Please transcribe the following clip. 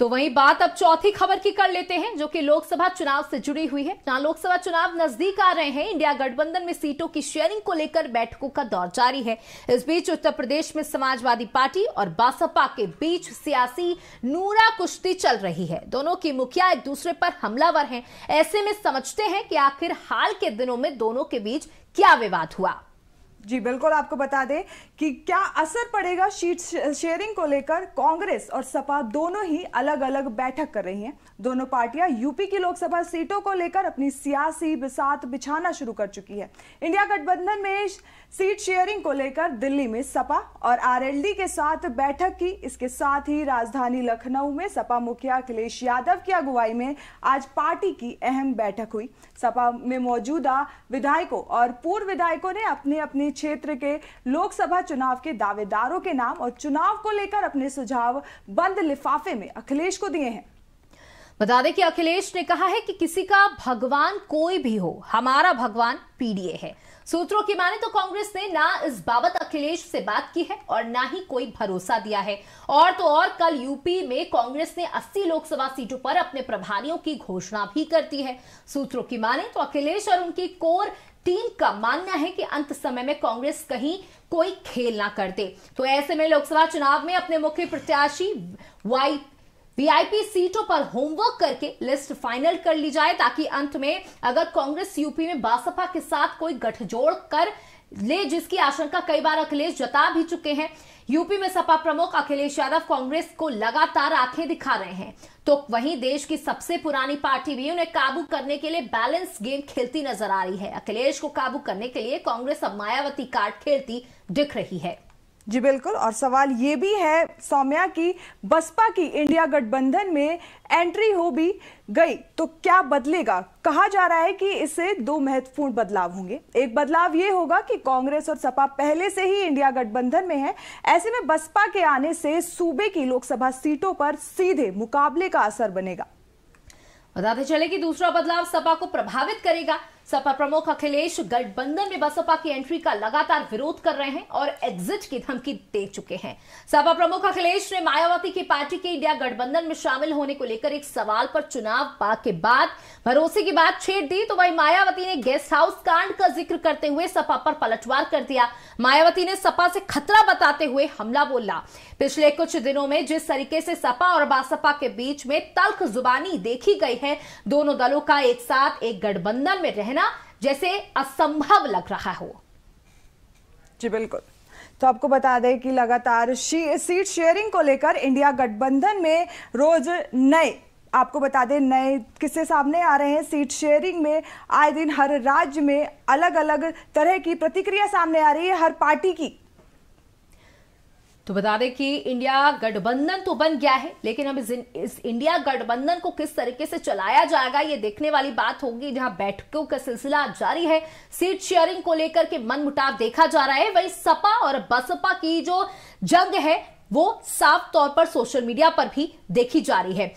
तो वहीं बात अब चौथी खबर की कर लेते हैं जो कि लोकसभा चुनाव से जुड़ी हुई है जहां लोकसभा चुनाव नजदीक आ रहे हैं इंडिया गठबंधन में सीटों की शेयरिंग को लेकर बैठकों का दौर जारी है इस बीच उत्तर प्रदेश में समाजवादी पार्टी और बासपा के बीच सियासी नूरा कुश्ती चल रही है दोनों की मुखिया एक दूसरे पर हमलावर है ऐसे में समझते हैं कि आखिर हाल के दिनों में दोनों के बीच क्या विवाद हुआ जी बिल्कुल आपको बता दें कि क्या असर पड़ेगा सीट शेयरिंग को लेकर कांग्रेस और सपा दोनों ही अलग अलग बैठक कर रही हैं दोनों पार्टियां यूपी की लोकसभा सीटों को लेकर अपनी सियासी बिसात बिछाना शुरू कर चुकी है इंडिया गठबंधन में सीट शेयरिंग को लेकर दिल्ली में सपा और आरएलडी के साथ बैठक की इसके साथ ही राजधानी लखनऊ में सपा मुखिया अखिलेश यादव की अगुवाई में आज पार्टी की अहम बैठक हुई सपा में मौजूदा विधायकों और पूर्व विधायकों ने अपने अपने क्षेत्र के लोकसभा चुनाव के दावेदारों के नाम और चुनाव को लेकर अपने सुझाव बंद लिफाफे में अखिलेश को दिए हैं बता दें कि अखिलेश ने कहा है कि किसी का भगवान कोई भी हो हमारा भगवान पीडीए है सूत्रों की माने तो कांग्रेस ने ना इस बाबत अखिलेश से बात की है और ना ही कोई भरोसा दिया है और तो और कल यूपी में कांग्रेस ने 80 लोकसभा सीटों पर अपने प्रभारियों की घोषणा भी कर दी है सूत्रों की माने तो अखिलेश और उनकी कोर टीम का मानना है कि अंत समय में कांग्रेस कहीं कोई खेल ना करते तो ऐसे में लोकसभा चुनाव में अपने मुख्य प्रत्याशी वाई वीआईपी सीटों पर होमवर्क करके लिस्ट फाइनल कर ली जाए ताकि अंत में अगर कांग्रेस यूपी में बासपा के साथ कोई गठजोड़ कर ले जिसकी आशंका कई बार अखिलेश जता भी चुके हैं यूपी में सपा प्रमुख अखिलेश यादव कांग्रेस को लगातार आंखें दिखा रहे हैं तो वहीं देश की सबसे पुरानी पार्टी भी उन्हें काबू करने के लिए बैलेंस गेम खेलती नजर आ रही है अखिलेश को काबू करने के लिए कांग्रेस अब मायावती कार्ड खेलती दिख रही है जी बिल्कुल और सवाल ये भी है सौम्या की बसपा की इंडिया गठबंधन में एंट्री हो भी गई तो क्या बदलेगा कहा जा रहा है कि इससे दो महत्वपूर्ण बदलाव होंगे एक बदलाव ये होगा कि कांग्रेस और सपा पहले से ही इंडिया गठबंधन में है ऐसे में बसपा के आने से सूबे की लोकसभा सीटों पर सीधे मुकाबले का असर बनेगा बताते चले कि दूसरा बदलाव सपा को प्रभावित करेगा सपा प्रमुख अखिलेश गठबंधन में बसपा की एंट्री का लगातार विरोध कर रहे हैं और एग्जिट की धमकी दे चुके हैं सपा प्रमुख अखिलेश ने मायावती की पार्टी के इंडिया गठबंधन में शामिल होने को लेकर एक सवाल पर चुनाव के बाद भरोसे की बात छेड़ दी तो वही मायावती ने गेस्ट हाउस कांड का जिक्र करते हुए सपा पर पलटवार कर दिया मायावती ने सपा से खतरा बताते हुए हमला बोला पिछले कुछ दिनों में जिस तरीके से सपा और बासपा के बीच में तल्ख जुबानी देखी गई है दोनों दलों का एक साथ एक गठबंधन में रहना कहना जैसे असंभव लग रहा हो जी बिल्कुल तो आपको बता दें कि लगातार सीट शेयरिंग को लेकर इंडिया गठबंधन में रोज नए आपको बता दें नए किस्से सामने आ रहे हैं सीट शेयरिंग में आए दिन हर राज्य में अलग अलग तरह की प्रतिक्रिया सामने आ रही है हर पार्टी की तो बता दें कि इंडिया गठबंधन तो बन गया है लेकिन अब इस, इस इंडिया गठबंधन को किस तरीके से चलाया जाएगा ये देखने वाली बात होगी जहां बैठकों का सिलसिला जारी है सीट शेयरिंग को लेकर के मनमुटाव देखा जा रहा है वहीं सपा और बसपा की जो जंग है वो साफ तौर पर सोशल मीडिया पर भी देखी जा रही है